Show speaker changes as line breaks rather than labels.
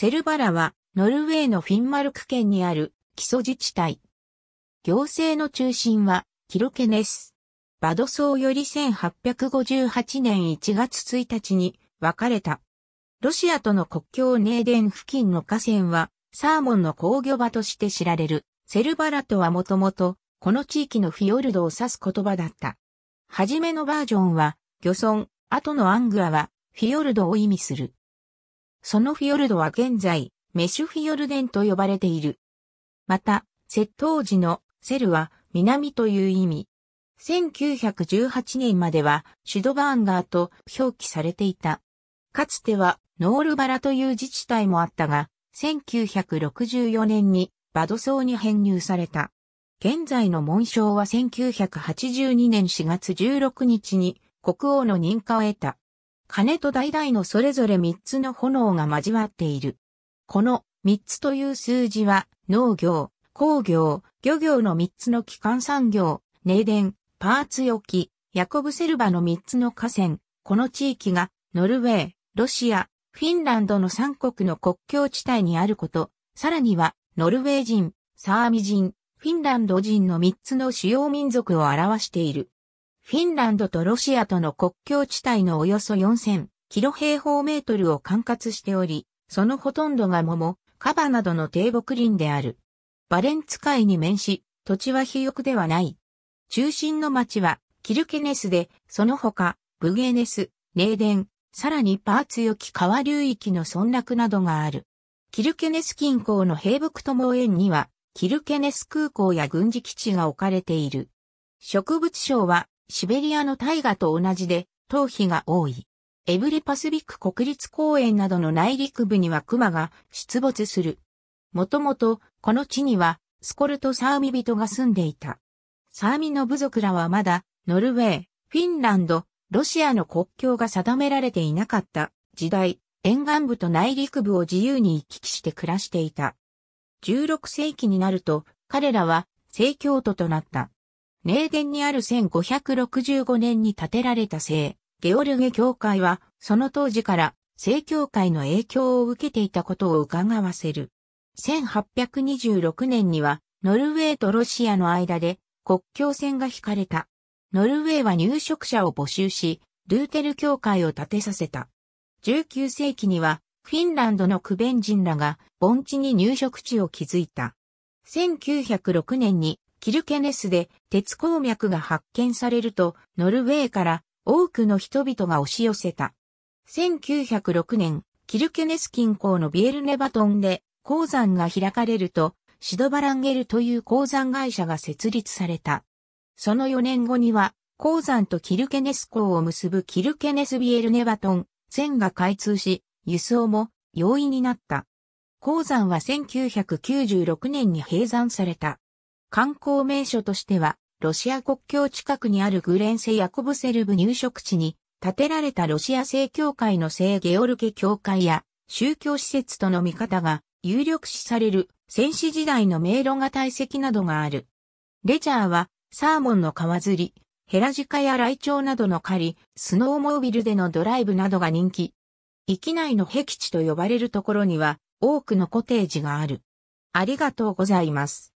セルバラは、ノルウェーのフィンマルク県にある基礎自治体。行政の中心は、キロケネス。バドソーより1858年1月1日に分かれた。ロシアとの国境ネーデン付近の河川は、サーモンの工業場として知られる、セルバラとはもともと、この地域のフィヨルドを指す言葉だった。はじめのバージョンは、漁村、後のアングアは、フィヨルドを意味する。そのフィヨルドは現在、メシュフィヨルデンと呼ばれている。また、窃盗時のセルは南という意味。1918年まではシュドバーンガーと表記されていた。かつてはノールバラという自治体もあったが、1964年にバドソウに編入された。現在の紋章は1982年4月16日に国王の認可を得た。金と代々のそれぞれ三つの炎が交わっている。この三つという数字は、農業、工業、漁業の三つの基幹産業、ネデン、パーツ沖、ヤコブセルバの三つの河川、この地域が、ノルウェー、ロシア、フィンランドの三国の国境地帯にあること、さらには、ノルウェー人、サーミ人、フィンランド人の三つの主要民族を表している。フィンランドとロシアとの国境地帯のおよそ4000キロ平方メートルを管轄しており、そのほとんどが桃、カバなどの低木林である。バレンツ海に面し、土地は肥沃ではない。中心の町はキルケネスで、その他、ブゲネス、レーデン、さらにパーツよき川流域の村落などがある。キルケネス近郊の平北も園には、キルケネス空港や軍事基地が置かれている。植物省はシベリアの大河と同じで、頭皮が多い。エブリパスビック国立公園などの内陸部には熊が出没する。もともと、この地には、スコルト・サーミ人が住んでいた。サーミの部族らはまだ、ノルウェー、フィンランド、ロシアの国境が定められていなかった時代、沿岸部と内陸部を自由に行き来して暮らしていた。16世紀になると、彼らは、聖教徒となった。霊殿にある1565年に建てられた聖、ゲオルゲ教会は、その当時から聖教会の影響を受けていたことを伺わせる。1826年には、ノルウェーとロシアの間で国境線が引かれた。ノルウェーは入植者を募集し、ルーテル教会を建てさせた。19世紀には、フィンランドのクベン人らが、盆地に入植地を築いた。1906年にキルケネスで鉄鉱脈が発見されると、ノルウェーから多くの人々が押し寄せた。1906年、キルケネス近郊のビエルネバトンで鉱山が開かれると、シドバランゲルという鉱山会社が設立された。その4年後には、鉱山とキルケネス港を結ぶキルケネスビエルネバトン、線が開通し、輸送も容易になった。鉱山は1996年に閉山された。観光名所としては、ロシア国境近くにあるグレンセ・ヤコブセルブ入植地に建てられたロシア正教会の聖ゲオルケ教会や宗教施設との見方が有力視される戦士時代の迷路が堆積などがある。レジャーはサーモンの川釣り、ヘラジカやライチョウなどの狩り、スノーモービルでのドライブなどが人気。域内の壁地と呼ばれるところには多くのコテージがある。ありがとうございます。